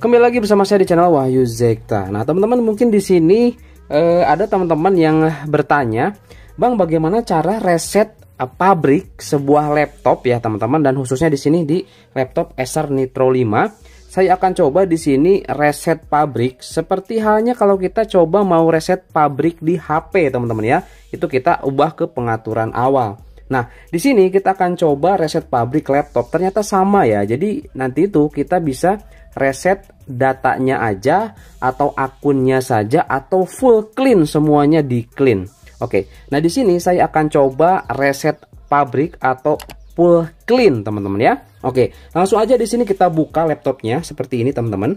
Kembali lagi bersama saya di channel Wahyu Zekta. Nah, teman-teman mungkin di sini eh, ada teman-teman yang bertanya, "Bang, bagaimana cara reset eh, pabrik sebuah laptop ya, teman-teman dan khususnya di sini di laptop Acer Nitro 5?" Saya akan coba di sini reset pabrik seperti halnya kalau kita coba mau reset pabrik di HP, teman-teman ya. Itu kita ubah ke pengaturan awal. Nah, di sini kita akan coba reset pabrik laptop. Ternyata sama ya. Jadi nanti itu kita bisa reset datanya aja atau akunnya saja atau full clean semuanya di clean. Oke. Nah, di sini saya akan coba reset pabrik atau full clean, teman-teman ya. Oke, langsung aja di sini kita buka laptopnya seperti ini, teman-teman.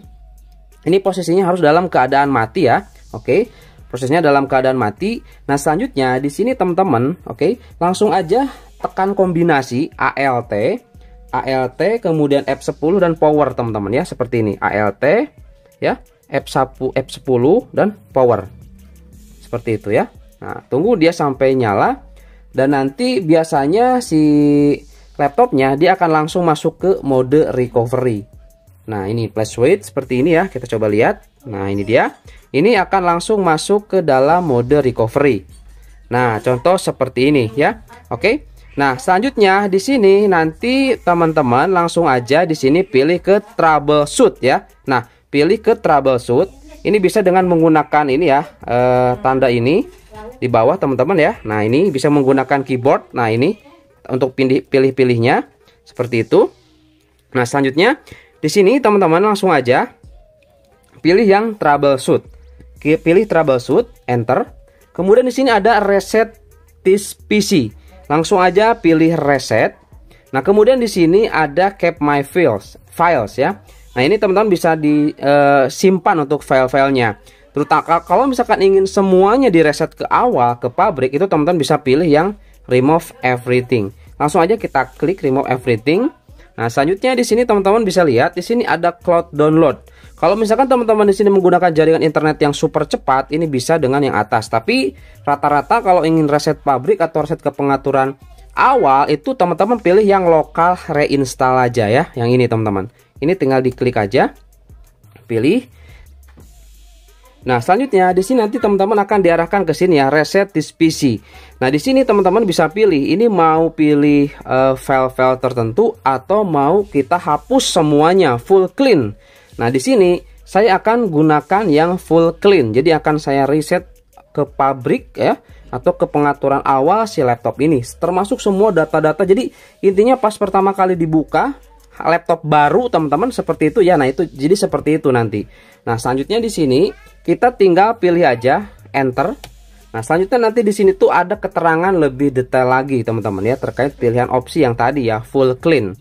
Ini posisinya harus dalam keadaan mati ya. Oke prosesnya dalam keadaan mati. Nah, selanjutnya di sini teman-teman, oke, okay, langsung aja tekan kombinasi ALT, ALT kemudian F10 dan power teman-teman ya, seperti ini. ALT ya, F1 F10 dan power. Seperti itu ya. Nah, tunggu dia sampai nyala dan nanti biasanya si laptopnya dia akan langsung masuk ke mode recovery. Nah, ini flash wait seperti ini ya. Kita coba lihat. Nah, ini dia. Ini akan langsung masuk ke dalam mode recovery. Nah, contoh seperti ini ya. Oke. Nah, selanjutnya di sini nanti teman-teman langsung aja di sini pilih ke troubleshoot ya. Nah, pilih ke troubleshoot. Ini bisa dengan menggunakan ini ya, eh, tanda ini di bawah teman-teman ya. Nah, ini bisa menggunakan keyboard. Nah, ini untuk pilih-pilihnya seperti itu. Nah, selanjutnya di sini teman-teman langsung aja Pilih yang troubleshoot. Pilih troubleshoot, enter. Kemudian di sini ada reset this PC. Langsung aja pilih reset. Nah, kemudian di sini ada cap my files, files ya. Nah, ini teman-teman bisa disimpan eh, untuk file-filenya. Terutama kalau misalkan ingin semuanya direset ke awal ke pabrik itu teman-teman bisa pilih yang remove everything. Langsung aja kita klik remove everything. Nah, selanjutnya di sini teman-teman bisa lihat di sini ada cloud download. Kalau misalkan teman-teman di sini menggunakan jaringan internet yang super cepat, ini bisa dengan yang atas. Tapi rata-rata kalau ingin reset pabrik atau reset ke pengaturan awal itu teman-teman pilih yang lokal reinstall aja ya, yang ini teman-teman. Ini tinggal diklik aja. Pilih Nah, selanjutnya di sini nanti teman-teman akan diarahkan ke sini ya, reset this PC. Nah, di sini teman-teman bisa pilih ini mau pilih eh, file-file uh, tertentu atau mau kita hapus semuanya full clean. Nah, di sini saya akan gunakan yang full clean. Jadi akan saya reset ke pabrik ya atau ke pengaturan awal si laptop ini termasuk semua data-data. Jadi intinya pas pertama kali dibuka laptop baru teman-teman seperti itu ya. Nah, itu jadi seperti itu nanti. Nah, selanjutnya di sini kita tinggal pilih aja enter. Nah, selanjutnya nanti di sini tuh ada keterangan lebih detail lagi, teman-teman ya, terkait pilihan opsi yang tadi ya, full clean.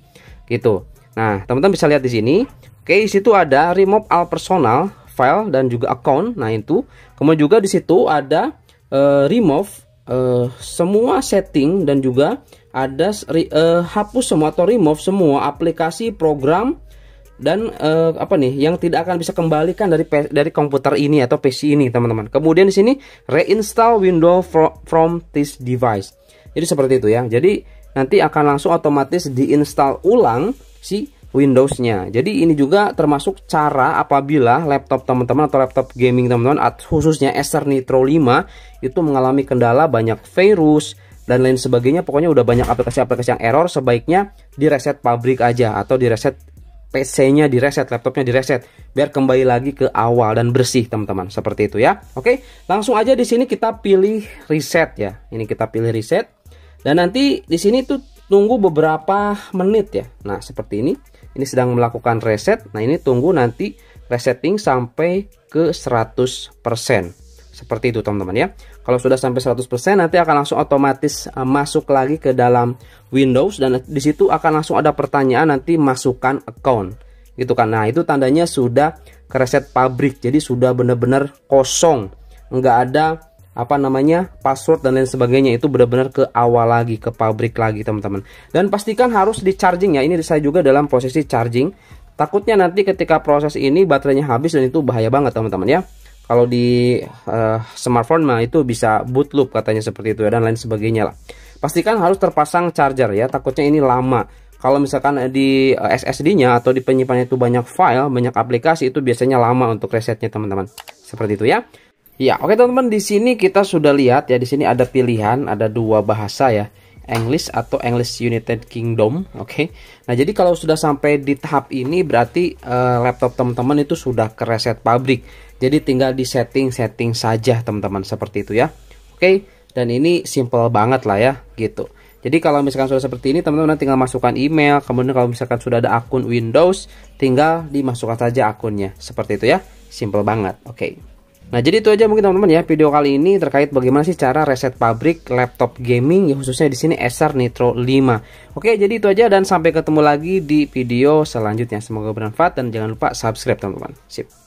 Gitu. Nah, teman-teman bisa lihat di sini. Oke, di situ ada remove all personal, file dan juga account. Nah, itu. Kemudian juga di situ ada uh, remove uh, semua setting dan juga ada uh, hapus semua atau remove semua aplikasi, program, dan uh, apa nih yang tidak akan bisa kembalikan dari dari komputer ini atau PC ini teman-teman. Kemudian di sini reinstall Windows from, from this device. Jadi seperti itu ya. Jadi nanti akan langsung otomatis diinstal ulang si Windows-nya. Jadi ini juga termasuk cara apabila laptop teman-teman atau laptop gaming teman-teman khususnya Acer Nitro 5 itu mengalami kendala banyak virus dan lain sebagainya pokoknya udah banyak aplikasi-aplikasi yang error sebaiknya direset pabrik aja atau direset PC-nya direset, laptopnya direset, biar kembali lagi ke awal dan bersih teman-teman, seperti itu ya. Oke, langsung aja di sini kita pilih reset ya. Ini kita pilih reset, dan nanti di sini tuh tunggu beberapa menit ya. Nah seperti ini, ini sedang melakukan reset. Nah ini tunggu nanti resetting sampai ke 100%. Seperti itu teman-teman ya. Kalau sudah sampai 100% nanti akan langsung otomatis eh, masuk lagi ke dalam Windows dan disitu akan langsung ada pertanyaan nanti masukkan account gitu kan. Nah, itu tandanya sudah kereset pabrik. Jadi sudah benar-benar kosong. Nggak ada apa namanya password dan lain sebagainya itu benar-benar ke awal lagi ke pabrik lagi teman-teman dan pastikan harus di charging ya ini saya juga dalam posisi charging takutnya nanti ketika proses ini baterainya habis dan itu bahaya banget teman-teman ya kalau di uh, smartphone mah itu bisa boot loop katanya seperti itu ya, dan lain sebagainya lah. Pastikan harus terpasang charger ya, takutnya ini lama. Kalau misalkan eh, di eh, SSD-nya atau di penyimpanannya itu banyak file, banyak aplikasi itu biasanya lama untuk resetnya teman-teman. Seperti itu ya. Ya, oke teman-teman, di sini kita sudah lihat ya di sini ada pilihan, ada dua bahasa ya. English atau English United Kingdom, oke. Okay? Nah, jadi kalau sudah sampai di tahap ini berarti uh, laptop teman-teman itu sudah ke reset pabrik. Jadi tinggal di setting-setting saja teman-teman seperti itu ya. Oke, okay? dan ini simple banget lah ya gitu. Jadi kalau misalkan sudah seperti ini, teman-teman tinggal masukkan email. Kemudian kalau misalkan sudah ada akun Windows, tinggal dimasukkan saja akunnya. Seperti itu ya. Simple banget. Oke. Okay. Nah jadi itu aja mungkin teman-teman ya video kali ini terkait bagaimana sih cara reset pabrik laptop gaming ya khususnya di sini Acer Nitro 5. Oke jadi itu aja dan sampai ketemu lagi di video selanjutnya. Semoga bermanfaat dan jangan lupa subscribe teman-teman. Sip.